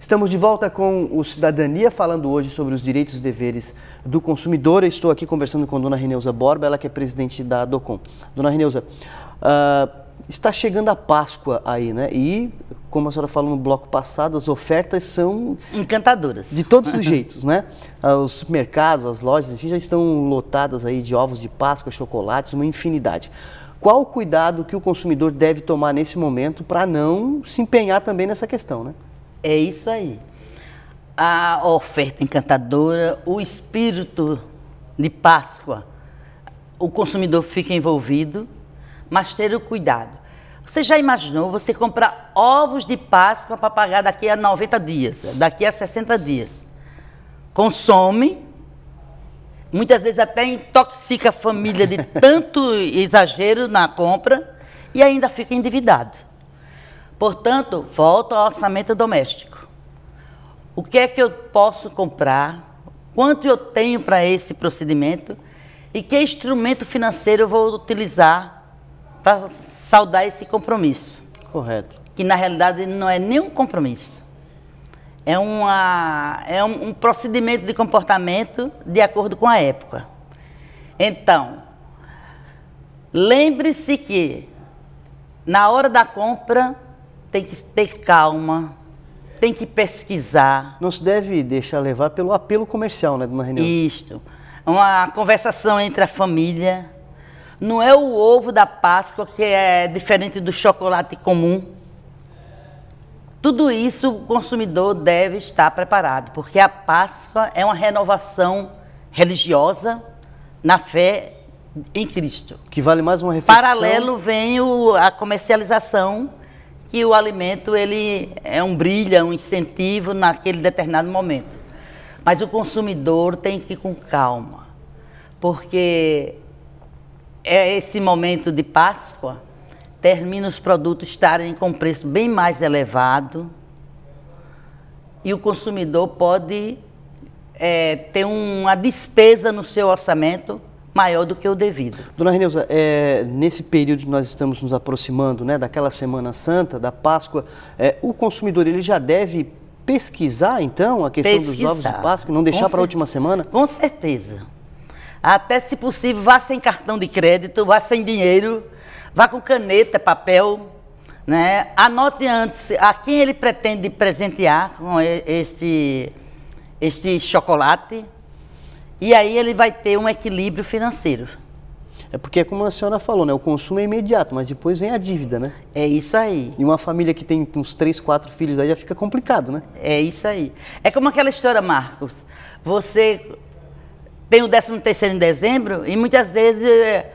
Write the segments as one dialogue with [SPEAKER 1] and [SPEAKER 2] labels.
[SPEAKER 1] Estamos de volta com o Cidadania, falando hoje sobre os direitos e deveres do consumidor. Eu estou aqui conversando com a dona Reneuza Borba, ela que é presidente da DOCOM. Dona Reneuza, uh, está chegando a Páscoa aí, né? E, como a senhora falou no bloco passado, as ofertas
[SPEAKER 2] são... Encantadoras. De todos os
[SPEAKER 1] jeitos, né? Ah, os mercados, as lojas, enfim, já estão lotadas aí de ovos de Páscoa, chocolates, uma infinidade. Qual o cuidado que o consumidor deve tomar nesse momento para não se empenhar também nessa questão, né? É isso aí.
[SPEAKER 2] A oferta encantadora, o espírito de Páscoa, o consumidor fica envolvido, mas ter o cuidado. Você já imaginou você comprar ovos de Páscoa para pagar daqui a 90 dias, daqui a 60 dias? Consome, muitas vezes até intoxica a família de tanto exagero na compra e ainda fica endividado. Portanto, volto ao orçamento doméstico. O que é que eu posso comprar? Quanto eu tenho para esse procedimento? E que instrumento financeiro eu vou utilizar para saudar esse compromisso? Correto. Que na realidade não é nenhum compromisso. É, uma, é um, um procedimento de comportamento de acordo com a época. Então, lembre-se que na hora da compra tem que ter calma, tem que pesquisar.
[SPEAKER 1] Não se deve deixar levar pelo apelo comercial, né, dona Renilson? Isto.
[SPEAKER 2] Uma conversação entre a família. Não é o ovo da Páscoa que é diferente do chocolate comum. Tudo isso o consumidor deve estar preparado, porque a Páscoa é uma renovação religiosa na fé em Cristo. Que vale mais uma reflexão. Paralelo vem o, a comercialização que o alimento ele é um brilho, é um incentivo naquele determinado momento. Mas o consumidor tem que ir com calma, porque é esse momento de Páscoa termina os produtos estarem com preço bem mais elevado e o consumidor pode é, ter uma despesa no seu orçamento maior do que o devido.
[SPEAKER 1] Dona Reneuza, é, nesse período que nós estamos nos aproximando né, daquela Semana Santa, da Páscoa, é, o consumidor ele já deve pesquisar, então, a questão pesquisar. dos ovos de Páscoa, não deixar para a última semana? Com certeza.
[SPEAKER 2] Até, se possível, vá sem cartão de crédito, vá sem dinheiro, vá com caneta, papel, né? Anote antes a quem ele pretende presentear com este, este chocolate, e aí ele vai ter um equilíbrio financeiro.
[SPEAKER 1] É porque é como a senhora falou, né? O consumo é imediato, mas depois vem a dívida, né? É isso aí. E uma família que tem uns três, quatro filhos aí já fica complicado, né? É isso
[SPEAKER 2] aí. É como aquela história, Marcos. Você tem o 13 terceiro em dezembro e muitas vezes eh,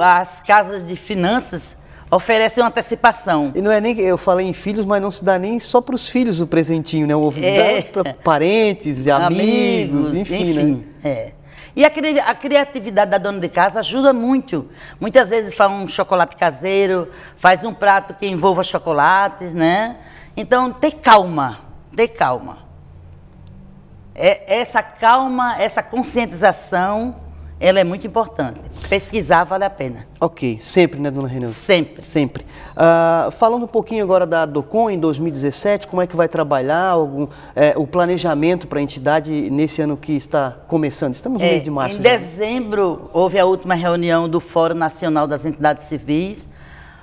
[SPEAKER 2] as casas de finanças oferece uma antecipação. E não é nem, eu falei em filhos, mas não se dá nem só para os filhos o presentinho, né? O é. para
[SPEAKER 1] parentes, amigos, amigos enfim, enfim, né?
[SPEAKER 2] É. E a, criatividade da dona de casa ajuda muito. Muitas vezes faz um chocolate caseiro, faz um prato que envolva chocolates, né? Então, ter calma, ter calma. É, essa calma, essa conscientização ela é muito importante. Pesquisar vale a pena.
[SPEAKER 1] Ok, sempre, né, dona Renata? Sempre. Sempre. Uh, falando um pouquinho agora da DOCON em 2017, como é que vai trabalhar algum, é, o planejamento para a entidade nesse ano que está começando? Estamos no é, mês de março. Em já.
[SPEAKER 2] dezembro houve a última reunião do Fórum Nacional das Entidades Civis.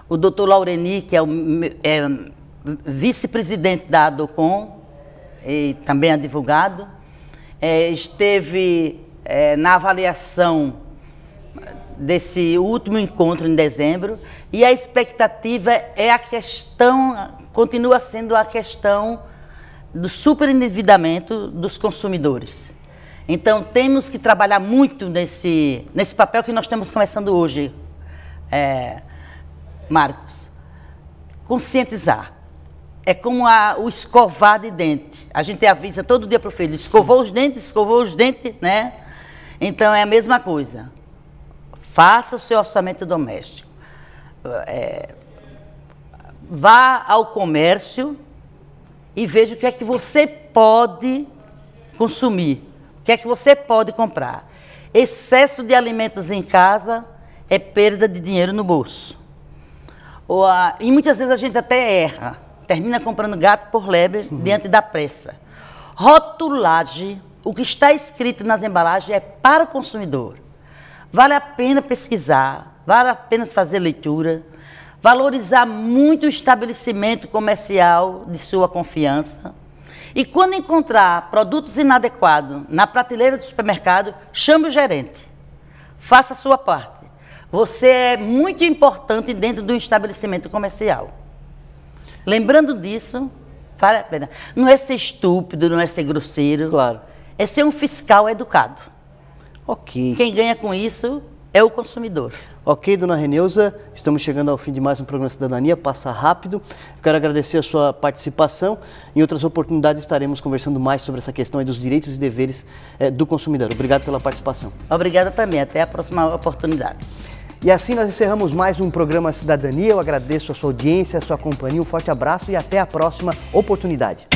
[SPEAKER 2] O doutor Laureni, que é, o, é vice-presidente da DOCON e também advogado, é, esteve é, na avaliação desse último encontro em dezembro e a expectativa é a questão, continua sendo a questão do superendividamento dos consumidores. Então temos que trabalhar muito nesse, nesse papel que nós estamos começando hoje, é, Marcos. Conscientizar. É como a, o escovar de dente. A gente avisa todo dia para o filho, escovou os dentes, escovou os dentes, né? Então é a mesma coisa. Faça o seu orçamento doméstico. É, vá ao comércio e veja o que é que você pode consumir, o que é que você pode comprar. Excesso de alimentos em casa é perda de dinheiro no bolso. Ou e muitas vezes a gente até erra, termina comprando gato por lebre diante da pressa. Rotulagem o que está escrito nas embalagens é para o consumidor. Vale a pena pesquisar, vale a pena fazer leitura, valorizar muito o estabelecimento comercial de sua confiança. E quando encontrar produtos inadequados na prateleira do supermercado, chame o gerente. Faça a sua parte. Você é muito importante dentro do estabelecimento comercial. Lembrando disso, vale a pena. Não é ser estúpido, não é ser grosseiro. Claro é ser um fiscal educado. Ok. Quem ganha com isso é o consumidor.
[SPEAKER 1] Ok, dona Reneuza, estamos chegando ao fim de mais um programa Cidadania, passa rápido. Quero agradecer a sua participação. Em outras oportunidades estaremos conversando mais sobre essa questão dos direitos e deveres é, do consumidor. Obrigado pela participação.
[SPEAKER 2] Obrigada também, até a próxima oportunidade.
[SPEAKER 1] E assim nós encerramos mais um programa Cidadania. Eu agradeço a sua audiência, a sua companhia, um forte abraço e até a próxima oportunidade.